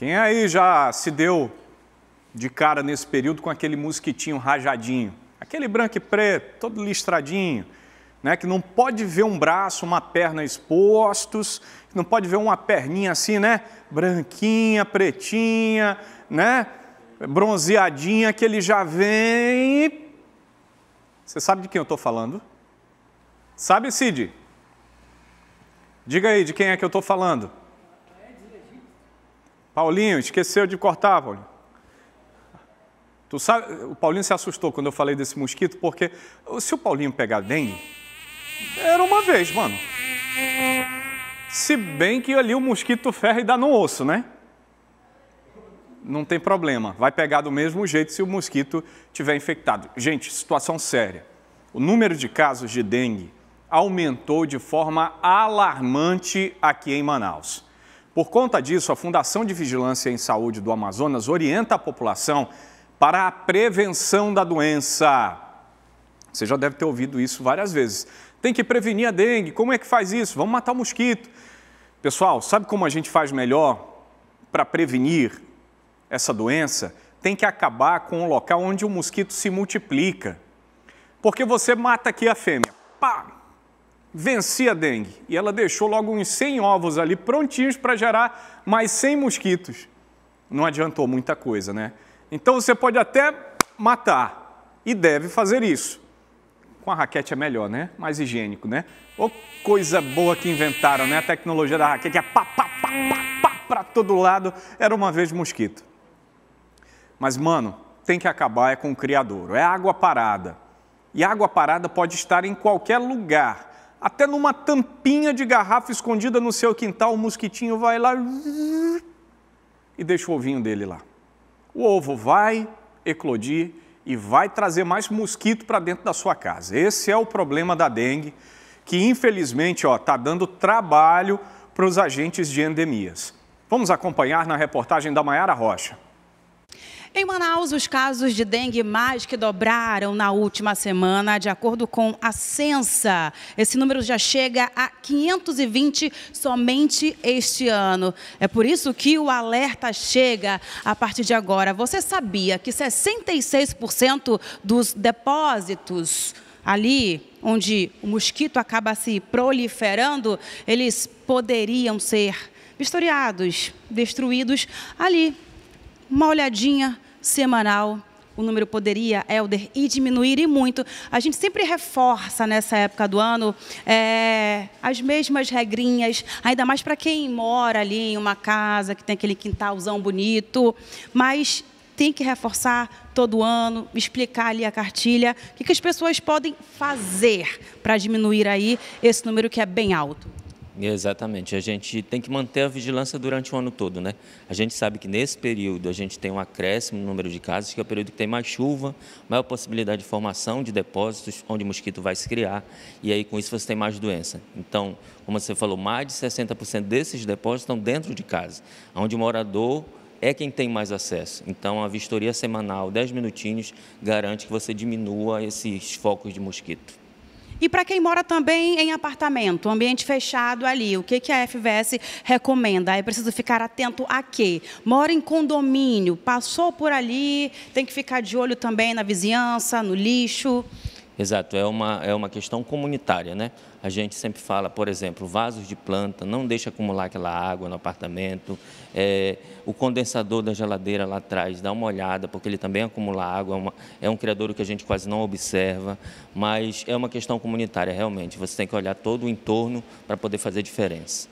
Quem aí já se deu de cara nesse período com aquele mosquitinho rajadinho? Aquele branco e preto, todo listradinho, né? que não pode ver um braço, uma perna expostos, não pode ver uma perninha assim, né? Branquinha, pretinha, né? Bronzeadinha, que ele já vem. Você sabe de quem eu estou falando? Sabe, Cid? Diga aí, de quem é que eu estou falando? Paulinho, esqueceu de cortar, Paulinho. Tu sabe, o Paulinho se assustou quando eu falei desse mosquito, porque se o Paulinho pegar dengue, era uma vez, mano. Se bem que ali o mosquito ferra e dá no osso, né? Não tem problema, vai pegar do mesmo jeito se o mosquito tiver infectado. Gente, situação séria. O número de casos de dengue aumentou de forma alarmante aqui em Manaus. Por conta disso, a Fundação de Vigilância em Saúde do Amazonas orienta a população para a prevenção da doença. Você já deve ter ouvido isso várias vezes. Tem que prevenir a dengue. Como é que faz isso? Vamos matar o mosquito. Pessoal, sabe como a gente faz melhor para prevenir essa doença? Tem que acabar com o local onde o mosquito se multiplica. Porque você mata aqui a fêmea. Pá! venci a dengue. E ela deixou logo uns 100 ovos ali prontinhos para gerar mais 100 mosquitos. Não adiantou muita coisa, né? Então você pode até matar e deve fazer isso. Com a raquete é melhor, né? Mais higiênico, né? Ô oh, coisa boa que inventaram, né? A tecnologia da raquete é pá, pá, pá, pá, pá pra todo lado. Era uma vez mosquito. Mas, mano, tem que acabar é com o criador É água parada. E água parada pode estar em qualquer lugar até numa tampinha de garrafa escondida no seu quintal, o mosquitinho vai lá e deixa o ovinho dele lá. O ovo vai eclodir e vai trazer mais mosquito para dentro da sua casa. Esse é o problema da dengue, que infelizmente está dando trabalho para os agentes de endemias. Vamos acompanhar na reportagem da Maiara Rocha. Em Manaus, os casos de dengue mais que dobraram na última semana, de acordo com a Censa. Esse número já chega a 520 somente este ano. É por isso que o alerta chega a partir de agora. Você sabia que 66% dos depósitos ali onde o mosquito acaba se proliferando, eles poderiam ser vistoriados, destruídos ali uma olhadinha semanal o número poderia, Helder, e diminuir e muito. A gente sempre reforça nessa época do ano é, as mesmas regrinhas, ainda mais para quem mora ali em uma casa que tem aquele quintalzão bonito, mas tem que reforçar todo ano, explicar ali a cartilha, o que, que as pessoas podem fazer para diminuir aí esse número que é bem alto. Exatamente. A gente tem que manter a vigilância durante o ano todo, né? A gente sabe que nesse período a gente tem um acréscimo no número de casos, que é o período que tem mais chuva, maior possibilidade de formação de depósitos, onde o mosquito vai se criar, e aí com isso você tem mais doença. Então, como você falou, mais de 60% desses depósitos estão dentro de casa, onde o morador é quem tem mais acesso. Então, a vistoria semanal, 10 minutinhos, garante que você diminua esses focos de mosquito. E para quem mora também em apartamento, ambiente fechado ali, o que, que a FVS recomenda? Aí preciso ficar atento a quê? Mora em condomínio, passou por ali, tem que ficar de olho também na vizinhança, no lixo. Exato, é uma, é uma questão comunitária, né? A gente sempre fala, por exemplo, vasos de planta, não deixa acumular aquela água no apartamento. É, o condensador da geladeira lá atrás, dá uma olhada, porque ele também acumula água, é, uma, é um criador que a gente quase não observa, mas é uma questão comunitária, realmente. Você tem que olhar todo o entorno para poder fazer diferença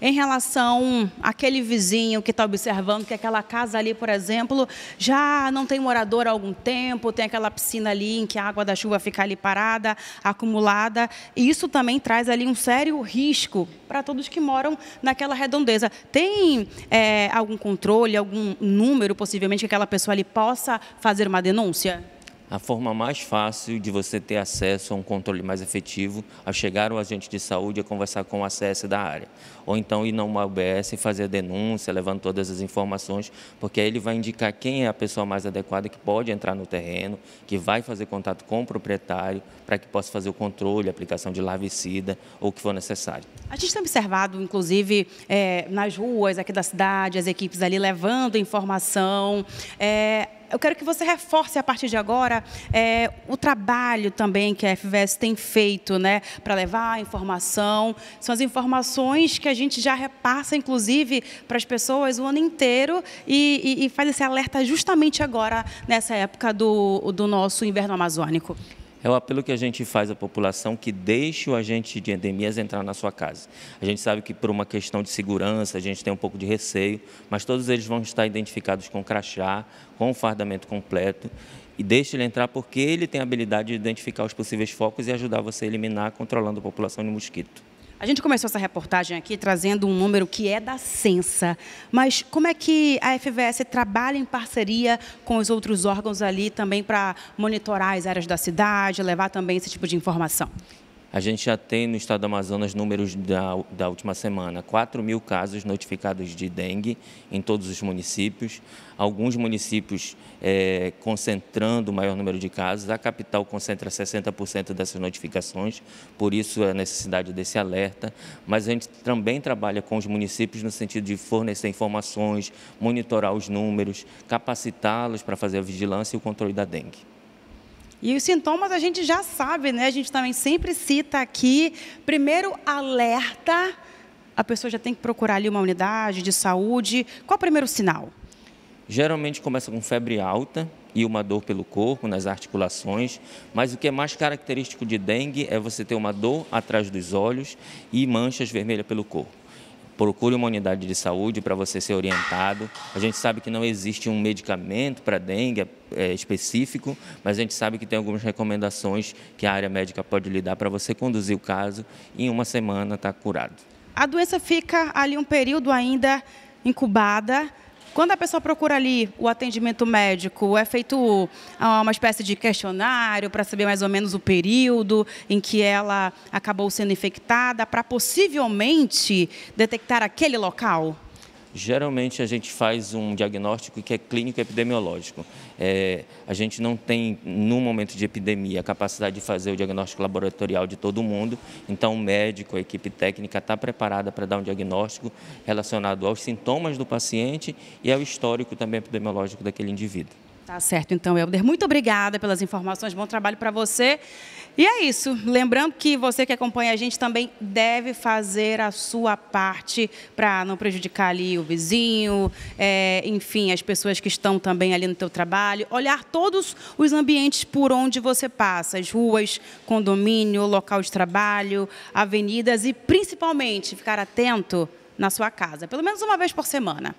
em relação àquele vizinho que está observando que aquela casa ali, por exemplo, já não tem morador há algum tempo, tem aquela piscina ali em que a água da chuva fica ali parada, acumulada. E isso também traz ali um sério risco para todos que moram naquela redondeza. Tem é, algum controle, algum número, possivelmente, que aquela pessoa ali possa fazer uma denúncia? a forma mais fácil de você ter acesso a um controle mais efetivo, ao chegar o agente de saúde, é conversar com o ACS da área. Ou então ir numa UBS e fazer a denúncia, levando todas as informações, porque aí ele vai indicar quem é a pessoa mais adequada que pode entrar no terreno, que vai fazer contato com o proprietário, para que possa fazer o controle, a aplicação de larvicida ou o que for necessário. A gente tem observado, inclusive, é, nas ruas aqui da cidade, as equipes ali levando informação. É, eu quero que você reforce a partir de agora é, o trabalho também que a FVS tem feito né, para levar a informação. São as informações que a gente já repassa, inclusive, para as pessoas o ano inteiro e, e, e, faz esse alerta justamente agora, nessa época do, do nosso inverno amazônico. É o apelo que a gente faz à população que deixe o agente de endemias entrar na sua casa. A gente sabe que por uma questão de segurança, a gente tem um pouco de receio, mas todos eles vão estar identificados com crachá, com fardamento completo e deixe ele entrar porque ele tem a habilidade de identificar os possíveis focos e ajudar você a eliminar controlando a população de mosquito. A gente começou essa reportagem aqui trazendo um número que é da Censa, mas como é que a FVS trabalha em parceria com os outros órgãos ali também para monitorar as áreas da cidade, levar também esse tipo de informação? A gente já tem no estado do Amazonas números da, da última semana: 4 mil casos notificados de dengue em todos os municípios. Alguns municípios é, concentrando o maior número de casos. A capital concentra 60% dessas notificações, por isso a necessidade desse alerta. Mas a gente também trabalha com os municípios no sentido de fornecer informações, monitorar os números, capacitá-los para fazer a vigilância e o controle da dengue. E os sintomas a gente já sabe, né? A gente também sempre cita aqui. Primeiro, alerta. A pessoa já tem que procurar ali uma unidade de saúde. Qual o primeiro sinal? Geralmente começa com febre alta e uma dor pelo corpo, nas articulações, mas o que é mais característico de dengue é você ter uma dor atrás dos olhos e manchas vermelhas pelo corpo procure uma unidade de saúde para você ser orientado. A gente sabe que não existe um medicamento para dengue é, específico, mas a gente sabe que tem algumas recomendações que a área médica pode lhe dar para você conduzir o caso e em uma semana estar tá curado. A doença fica ali um período ainda incubada, quando a pessoa procura ali o atendimento médico, é feito ah, uma espécie de questionário para saber mais ou menos o período em que ela acabou sendo infectada, para possivelmente detectar aquele local? geralmente a gente faz um diagnóstico que é clínico epidemiológico. É, a gente não tem, no momento de epidemia, a capacidade de fazer o diagnóstico laboratorial de todo mundo, então o médico, a equipe técnica está preparada para dar um diagnóstico relacionado aos sintomas do paciente e ao histórico também epidemiológico daquele indivíduo. Tá certo, então, Helder. Muito obrigada pelas informações, bom trabalho para você. E é isso. Lembrando que você que acompanha a gente também deve fazer a sua parte para não prejudicar ali o vizinho, é, enfim, as pessoas que estão também ali no teu trabalho. Olhar todos os ambientes por onde você passa, as ruas, condomínio, local de trabalho, avenidas e, principalmente, ficar atento na sua casa, pelo menos uma vez por semana.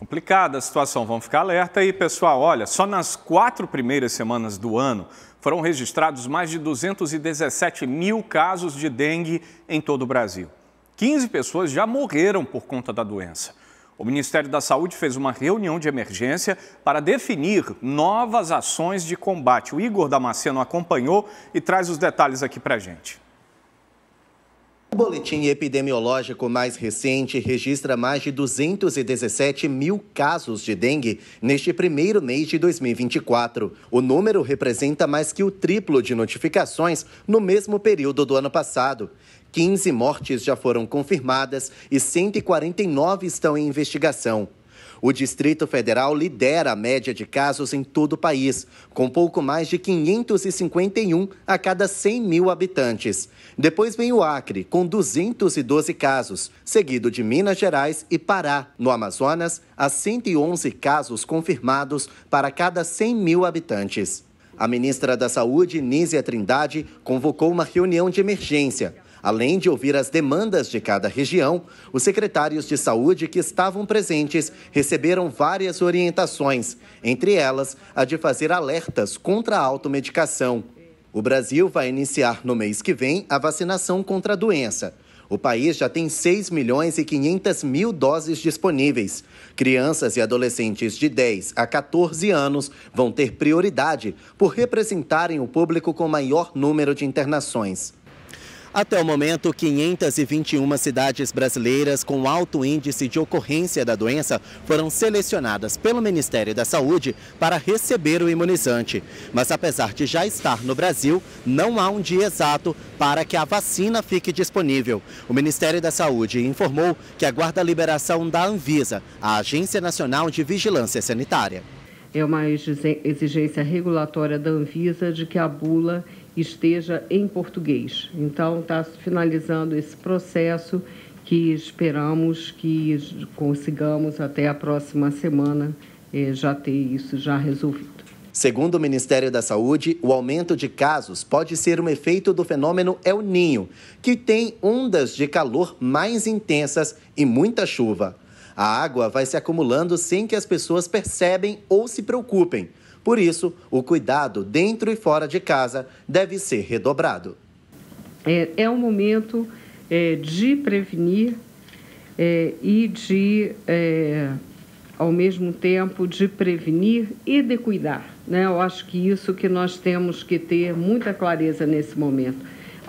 Complicada a situação, vamos ficar alerta aí, pessoal. Olha, só nas quatro primeiras semanas do ano foram registrados mais de 217 mil casos de dengue em todo o Brasil. 15 pessoas já morreram por conta da doença. O Ministério da Saúde fez uma reunião de emergência para definir novas ações de combate. O Igor Damasceno acompanhou e traz os detalhes aqui para gente. O boletim epidemiológico mais recente registra mais de 217 mil casos de dengue neste primeiro mês de 2024. O número representa mais que o triplo de notificações no mesmo período do ano passado. 15 mortes já foram confirmadas e 149 estão em investigação. O Distrito Federal lidera a média de casos em todo o país, com pouco mais de 551 a cada 100 mil habitantes. Depois vem o Acre, com 212 casos, seguido de Minas Gerais e Pará. No Amazonas, há 111 casos confirmados para cada 100 mil habitantes. A ministra da Saúde, Nízia Trindade, convocou uma reunião de emergência Além de ouvir as demandas de cada região, os secretários de saúde que estavam presentes receberam várias orientações, entre elas a de fazer alertas contra a automedicação. O Brasil vai iniciar no mês que vem a vacinação contra a doença. O país já tem 6 milhões e 500 mil doses disponíveis. Crianças e adolescentes de 10 a 14 anos vão ter prioridade por representarem o público com maior número de internações. Até o momento, 521 cidades brasileiras com alto índice de ocorrência da doença foram selecionadas pelo Ministério da Saúde para receber o imunizante. Mas apesar de já estar no Brasil, não há um dia exato para que a vacina fique disponível. O Ministério da Saúde informou que aguarda a liberação da Anvisa, a Agência Nacional de Vigilância Sanitária. É uma exigência regulatória da Anvisa de que a bula esteja em português. Então, está finalizando esse processo que esperamos que consigamos até a próxima semana eh, já ter isso já resolvido. Segundo o Ministério da Saúde, o aumento de casos pode ser um efeito do fenômeno El Ninho, que tem ondas de calor mais intensas e muita chuva. A água vai se acumulando sem que as pessoas percebem ou se preocupem. Por isso, o cuidado dentro e fora de casa deve ser redobrado. É, é um momento é, de prevenir é, e de, é, ao mesmo tempo, de prevenir e de cuidar. Né? Eu acho que isso que nós temos que ter muita clareza nesse momento.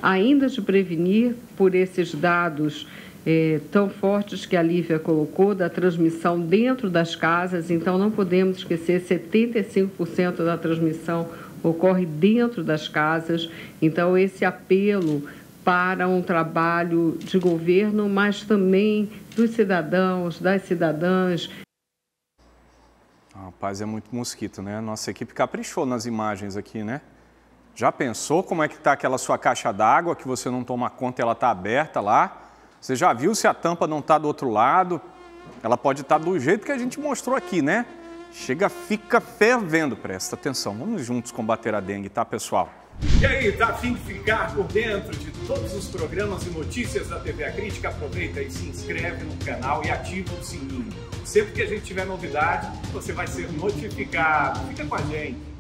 Ainda de prevenir por esses dados é, tão fortes que a Lívia colocou, da transmissão dentro das casas, então não podemos esquecer 75% da transmissão ocorre dentro das casas. Então, esse apelo para um trabalho de governo, mas também dos cidadãos, das cidadãs. Rapaz, é muito mosquito, né? Nossa equipe caprichou nas imagens aqui, né? Já pensou como é que está aquela sua caixa d'água que você não toma conta, ela está aberta lá? Você já viu se a tampa não está do outro lado? Ela pode estar tá do jeito que a gente mostrou aqui, né? Chega, fica fervendo, presta atenção. Vamos juntos combater a dengue, tá, pessoal? E aí, tá afim de ficar por dentro de todos os programas e notícias da TV A Crítica? Aproveita e se inscreve no canal e ativa o sininho. Sempre que a gente tiver novidade, você vai ser notificado. Fica com a gente.